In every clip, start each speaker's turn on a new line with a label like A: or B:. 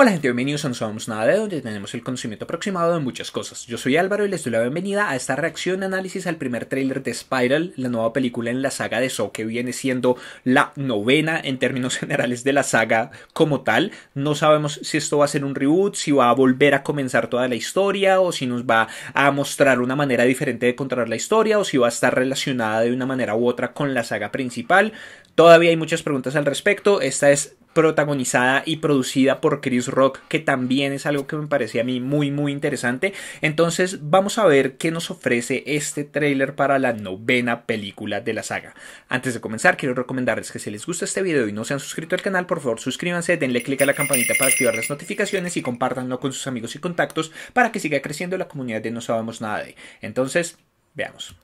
A: Hola gente, bienvenidos a No Sabemos Nada de donde tenemos el conocimiento aproximado de muchas cosas. Yo soy Álvaro y les doy la bienvenida a esta reacción análisis al primer tráiler de Spiral, la nueva película en la saga de Saw que viene siendo la novena en términos generales de la saga como tal. No sabemos si esto va a ser un reboot, si va a volver a comenzar toda la historia o si nos va a mostrar una manera diferente de contar la historia o si va a estar relacionada de una manera u otra con la saga principal. Todavía hay muchas preguntas al respecto. Esta es protagonizada y producida por Chris Rock, que también es algo que me parecía a mí muy muy interesante. Entonces vamos a ver qué nos ofrece este tráiler para la novena película de la saga. Antes de comenzar, quiero recomendarles que si les gusta este video y no se han suscrito al canal, por favor suscríbanse, denle click a la campanita para activar las notificaciones y compártanlo con sus amigos y contactos para que siga creciendo la comunidad de No Sabemos Nada de. Entonces, veamos.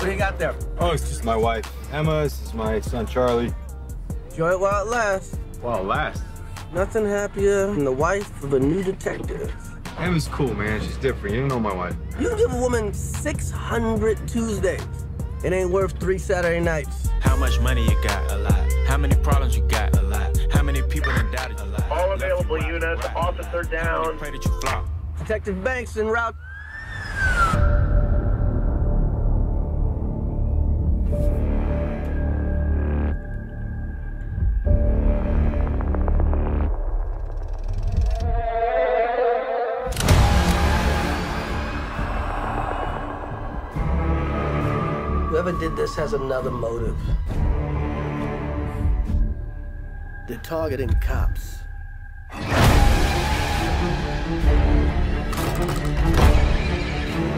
A: What do you got there? Oh, it's just my wife, Emma. This is my son, Charlie. Enjoy it while it lasts. While it lasts? Nothing happier than the wife of a new detective. Emma's cool, man. She's different. You don't know my wife. You give a woman 600 Tuesdays. It ain't worth three Saturday nights. How much money you got? A lot. How many problems you got? A lot. How many people in doubted? A lot. All available units, officer down. that you flop. Detective Banks en route. Whoever did this has another motive. They're targeting cops.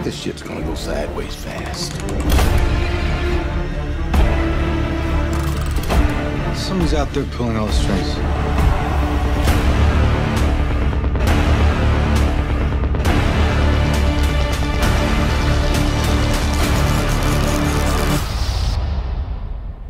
A: This shit's gonna go sideways fast. Someone's out there pulling all the strings.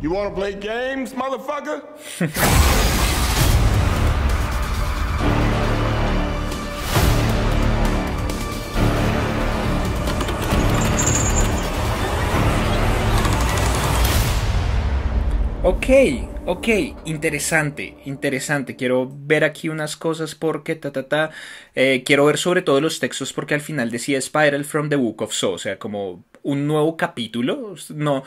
A: You wanna play games, motherfucker? ok, ok, interesante, interesante. Quiero ver aquí unas cosas porque ta ta ta. Eh, quiero ver sobre todo los textos porque al final decía Spiral from the Book of So, o sea, como un nuevo capítulo. No,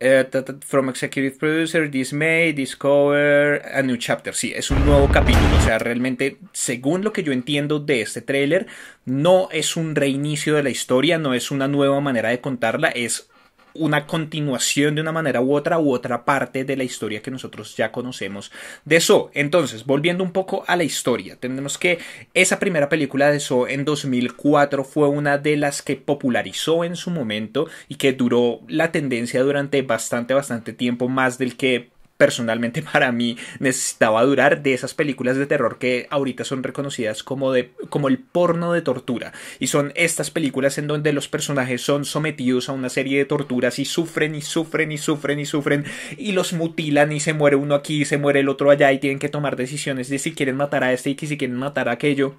A: eh, From Executive Producer, This May, Discover, A New Chapter. Sí, es un nuevo capítulo. O sea, realmente, según lo que yo entiendo de este tráiler, no es un reinicio de la historia, no es una nueva manera de contarla, es una continuación de una manera u otra u otra parte de la historia que nosotros ya conocemos de So. Entonces, volviendo un poco a la historia, tenemos que esa primera película de So en 2004 fue una de las que popularizó en su momento y que duró la tendencia durante bastante, bastante tiempo, más del que personalmente para mí necesitaba durar de esas películas de terror que ahorita son reconocidas como, de, como el porno de tortura. Y son estas películas en donde los personajes son sometidos a una serie de torturas y sufren y sufren y sufren y sufren y los mutilan y se muere uno aquí y se muere el otro allá y tienen que tomar decisiones de si quieren matar a este y si quieren matar a aquello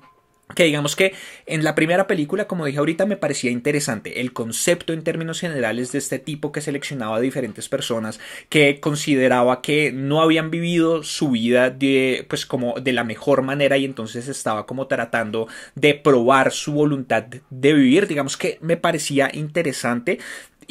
A: que digamos que en la primera película, como dije ahorita, me parecía interesante el concepto en términos generales de este tipo que seleccionaba a diferentes personas que consideraba que no habían vivido su vida de, pues como de la mejor manera y entonces estaba como tratando de probar su voluntad de vivir, digamos que me parecía interesante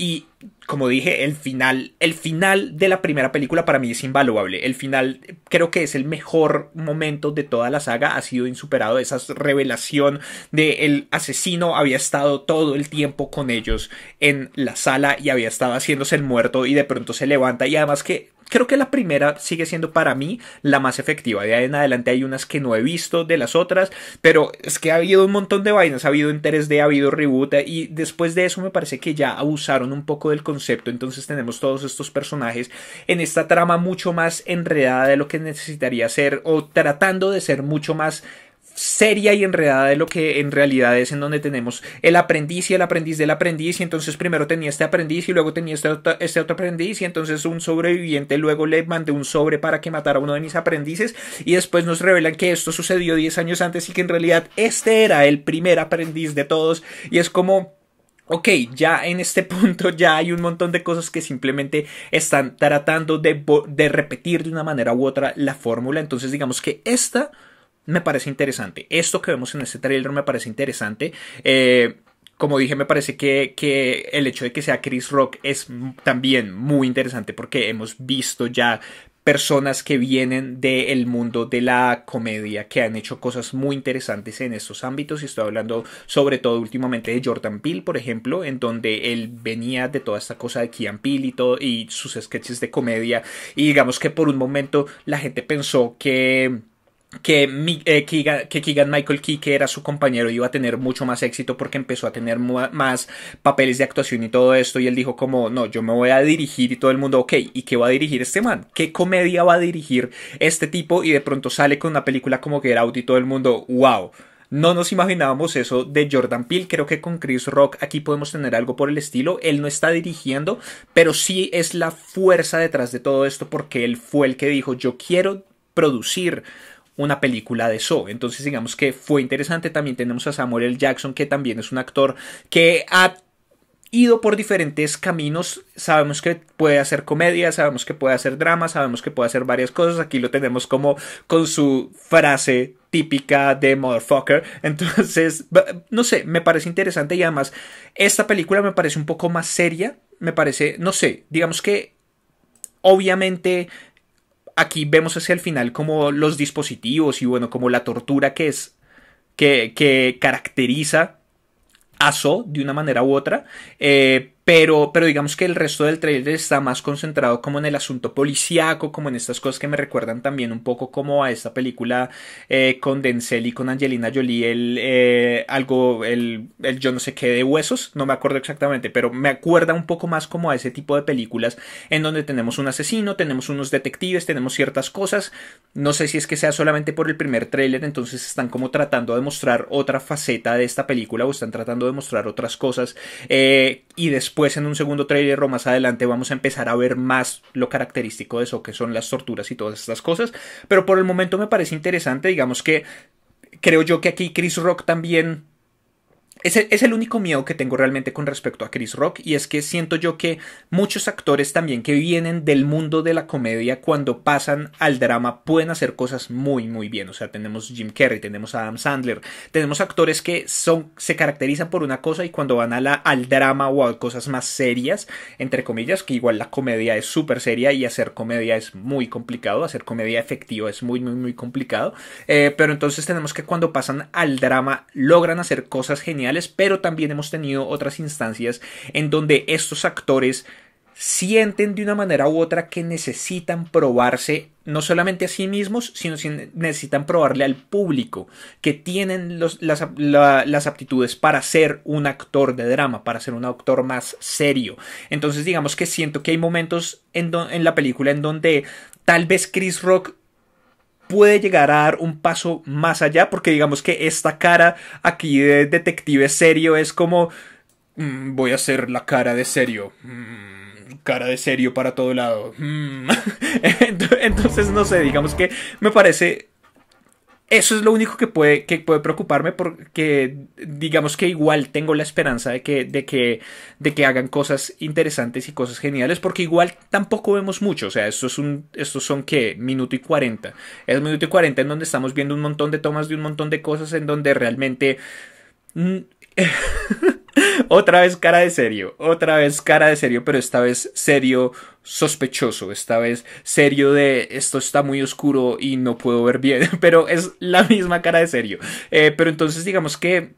A: y como dije, el final, el final de la primera película para mí es invaluable. El final creo que es el mejor momento de toda la saga. Ha sido insuperado esa revelación de el asesino había estado todo el tiempo con ellos en la sala y había estado haciéndose el muerto y de pronto se levanta y además que creo que la primera sigue siendo para mí la más efectiva. De ahí en adelante hay unas que no he visto de las otras, pero es que ha habido un montón de vainas, ha habido interés de, ha habido reboot y después de eso me parece que ya abusaron un poco del concepto, entonces tenemos todos estos personajes en esta trama mucho más enredada de lo que necesitaría ser o tratando de ser mucho más seria y enredada de lo que en realidad es en donde tenemos el aprendiz y el aprendiz del aprendiz y entonces primero tenía este aprendiz y luego tenía este otro, este aprendiz y entonces un sobreviviente luego le mandé un sobre para que matara a uno de mis aprendices y después nos revelan que esto sucedió 10 años antes y que en realidad este era el primer aprendiz de todos y es como Ok, ya en este punto ya hay un montón de cosas que simplemente están tratando de, de repetir de una manera u otra la fórmula. Entonces digamos que esta me parece interesante. Esto que vemos en este trailer me parece interesante. Eh, como dije, me parece que, el hecho de que sea Chris Rock es también muy interesante porque hemos visto ya personas que vienen del mundo de la comedia, que han hecho cosas muy interesantes en estos ámbitos, y estoy hablando sobre todo últimamente de Jordan Peele, por ejemplo, en donde él venía de toda esta cosa de Kian Peele y, todo, y sus sketches de comedia, y digamos que por un momento la gente pensó que eh, que, Keegan, que Michael Key, que era su compañero, iba a tener mucho más éxito porque empezó a tener más papeles de actuación y todo esto. Y él dijo como, no, yo me voy a dirigir y todo el mundo, ok, ¿y qué va a dirigir este man? ¿Qué comedia va a dirigir este tipo? Y de pronto sale con una película como era Out y todo el mundo, wow. No nos imaginábamos eso de Jordan Peele. Creo que con Chris Rock aquí podemos tener algo por el estilo. Él no está dirigiendo, pero sí es la fuerza detrás de todo esto porque él fue el que dijo, yo quiero producir una película de Saw. Entonces digamos que fue interesante. También tenemos a Samuel L. Jackson, que también es un actor que ha ido por diferentes caminos. Sabemos que puede hacer comedia, sabemos que puede hacer drama, sabemos que puede hacer varias cosas. Aquí lo tenemos como con su frase típica de motherfucker. Entonces, no sé, me parece interesante y además esta película me parece un poco más seria. Me parece, no sé, digamos que obviamente aquí vemos hacia el final como los dispositivos y bueno, como la tortura que es, que, que caracteriza a Zo de una manera u otra. Eh, pero, pero digamos que el resto del trailer está más concentrado como en el asunto policíaco, como en estas cosas que me recuerdan también un poco como a esta película eh, con Denzel y con Angelina Jolie, el eh, algo, el, yo no sé qué de huesos, no me acuerdo exactamente, pero me acuerda un poco más como a ese tipo de películas en donde tenemos un asesino, tenemos unos detectives, tenemos ciertas cosas. No sé si es que sea solamente por el primer trailer, entonces están como tratando de mostrar otra faceta de esta película o están tratando de mostrar otras cosas. Eh, y después ...pues en un segundo trailer o más adelante vamos a empezar a ver más lo característico de eso, que son las torturas y todas estas cosas. Pero por el momento me parece interesante, digamos que creo yo que aquí Chris Rock también es el, único miedo que tengo realmente con respecto a Chris Rock y es que siento yo que muchos actores también que vienen del mundo de la comedia cuando pasan al drama pueden hacer cosas muy muy bien. O sea, tenemos Jim Carrey, tenemos Adam Sandler, tenemos actores que son, se caracterizan por una cosa y cuando van a la, al drama o a cosas más serias, entre comillas, que igual la comedia es súper seria y hacer comedia es muy complicado, hacer comedia efectiva es muy muy muy complicado. Eh, pero entonces tenemos que cuando pasan al drama logran hacer cosas geniales pero también hemos tenido otras instancias en donde estos actores sienten de una manera u otra que necesitan probarse no solamente a sí mismos, sino necesitan probarle al público que tienen las, aptitudes para ser un actor de drama, para ser un actor más serio. Entonces digamos que siento que hay momentos en la película en donde tal vez Chris Rock puede llegar a dar un paso más allá, porque digamos que esta cara aquí de detective serio es como mm, voy a hacer la cara de serio. Mm, cara de serio para todo lado. Mm". Entonces, no sé, digamos que me parece eso es lo único que puede, que puede preocuparme porque digamos que igual tengo la esperanza de que, de, que, de que hagan cosas interesantes y cosas geniales porque igual tampoco vemos mucho, o sea, esto es un, estos son que minuto y cuarenta, es minuto y cuarenta en donde estamos viendo un montón de tomas de un montón de cosas en donde realmente mm, otra vez cara de serio, otra vez cara de serio, pero esta vez serio sospechoso, esta vez serio de esto está muy oscuro y no puedo ver bien, pero es la misma cara de serio. Eh, pero entonces digamos que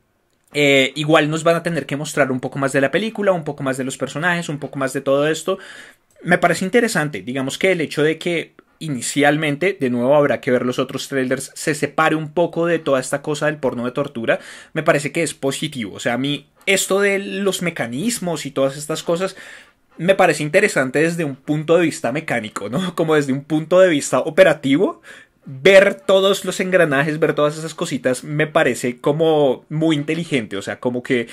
A: eh, igual nos van a tener que mostrar un poco más de la película, un poco más de los personajes, un poco más de todo esto. Me parece interesante, digamos que el hecho de que inicialmente, de nuevo habrá que ver los otros trailers, se separe un poco de toda esta cosa del porno de tortura, me parece que es positivo. O sea, a mí esto de los mecanismos y todas estas cosas me parece interesante desde un punto de vista mecánico, ¿no? Como desde un punto de vista operativo, ver todos los engranajes, ver todas esas cositas, me parece como muy inteligente, o sea, como que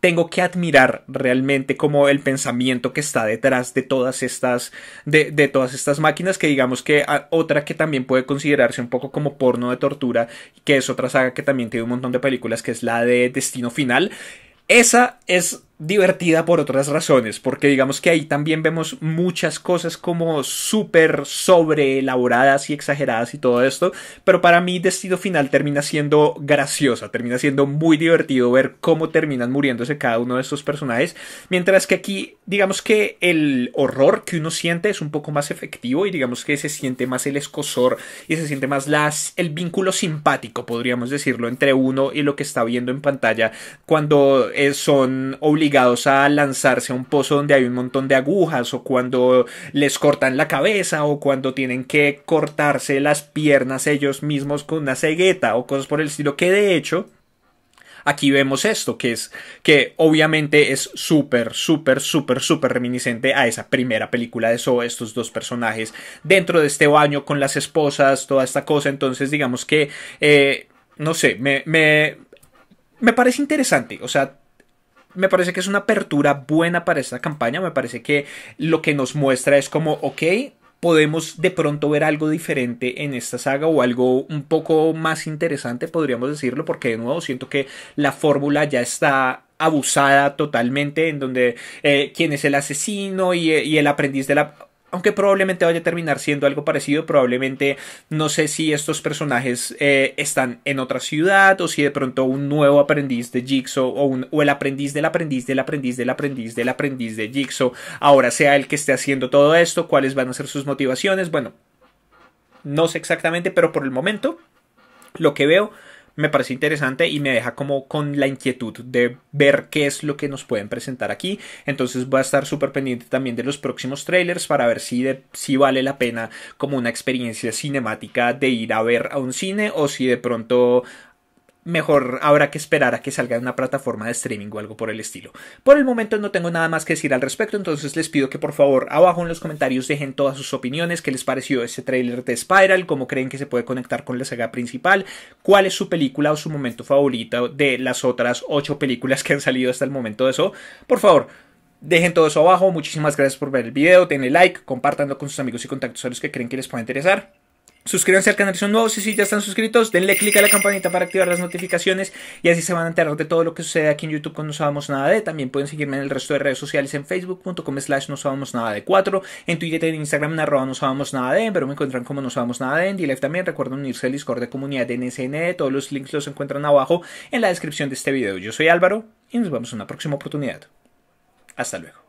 A: tengo que admirar realmente como el pensamiento que está detrás de todas estas de, todas estas máquinas que digamos que ah, otra que también puede considerarse un poco como porno de tortura que es otra saga que también tiene un montón de películas que es la de Destino Final esa es divertida por otras razones, porque digamos que ahí también vemos muchas cosas como súper sobre elaboradas y exageradas y todo esto, pero para mí Destino Final termina siendo graciosa, termina siendo muy divertido ver cómo terminan muriéndose cada uno de estos personajes, mientras que aquí digamos que el horror que uno siente es un poco más efectivo y digamos que se siente más el escosor y se siente más las, el vínculo simpático, podríamos decirlo, entre uno y lo que está viendo en pantalla cuando eh, son obligados obligados a lanzarse a un pozo donde hay un montón de agujas o cuando les cortan la cabeza o cuando tienen que cortarse las piernas ellos mismos con una cegueta o cosas por el estilo que de hecho aquí vemos esto, que es que obviamente es súper, súper, súper, súper reminiscente a esa primera película de Saw, estos dos personajes dentro de este baño con las esposas, toda esta cosa, entonces digamos que, eh, no sé, me, me, me parece interesante, o sea, me parece que es una apertura buena para esta campaña. Me parece que lo que nos muestra es como, ok, podemos de pronto ver algo diferente en esta saga o algo un poco más interesante, podríamos decirlo, porque de nuevo siento que la fórmula ya está abusada totalmente, en donde eh, quién es el asesino y el aprendiz de la aunque probablemente vaya a terminar siendo algo parecido, probablemente no sé si estos personajes eh, están en otra ciudad o si de pronto un nuevo aprendiz de Jigsaw o, un, o el aprendiz del aprendiz del aprendiz del aprendiz del aprendiz de Jigsaw ahora sea el que esté haciendo todo esto, cuáles van a ser sus motivaciones, bueno, no sé exactamente, pero por el momento lo que veo me parece interesante y me deja como con la inquietud de ver qué es lo que nos pueden presentar aquí. Entonces voy a estar súper pendiente también de los próximos trailers para ver si, de, si vale la pena como una experiencia cinemática de ir a ver a un cine o si de pronto mejor habrá que esperar a que salga en una plataforma de streaming o algo por el estilo. Por el momento no tengo nada más que decir al respecto, entonces les pido que por favor abajo en los comentarios dejen todas sus opiniones, qué les pareció ese tráiler de Spiral, cómo creen que se puede conectar con la saga principal, cuál es su película o su momento favorito de las otras ocho películas que han salido hasta el momento de eso. Por favor, Dejen todo eso abajo. Muchísimas gracias por ver el video. Denle like, compártanlo con sus amigos y contactos a los que creen que les pueda interesar. Suscríbanse al canal si son nuevos y si ya están suscritos, denle click a la campanita para activar las notificaciones y así se van a enterar de todo lo que sucede aquí en YouTube con No Sabemos Nada de. También pueden seguirme en el resto de redes sociales en facebook.com slash No Sabemos Nada de 4, en Twitter e en Instagram en arroba No Sabemos Nada de, pero me encuentran como No Sabemos Nada de. En DLF también recuerden unirse al Discord de comunidad de NSN, todos los links los encuentran abajo en la descripción de este video. Yo soy Álvaro y nos vemos en una próxima oportunidad. Hasta luego.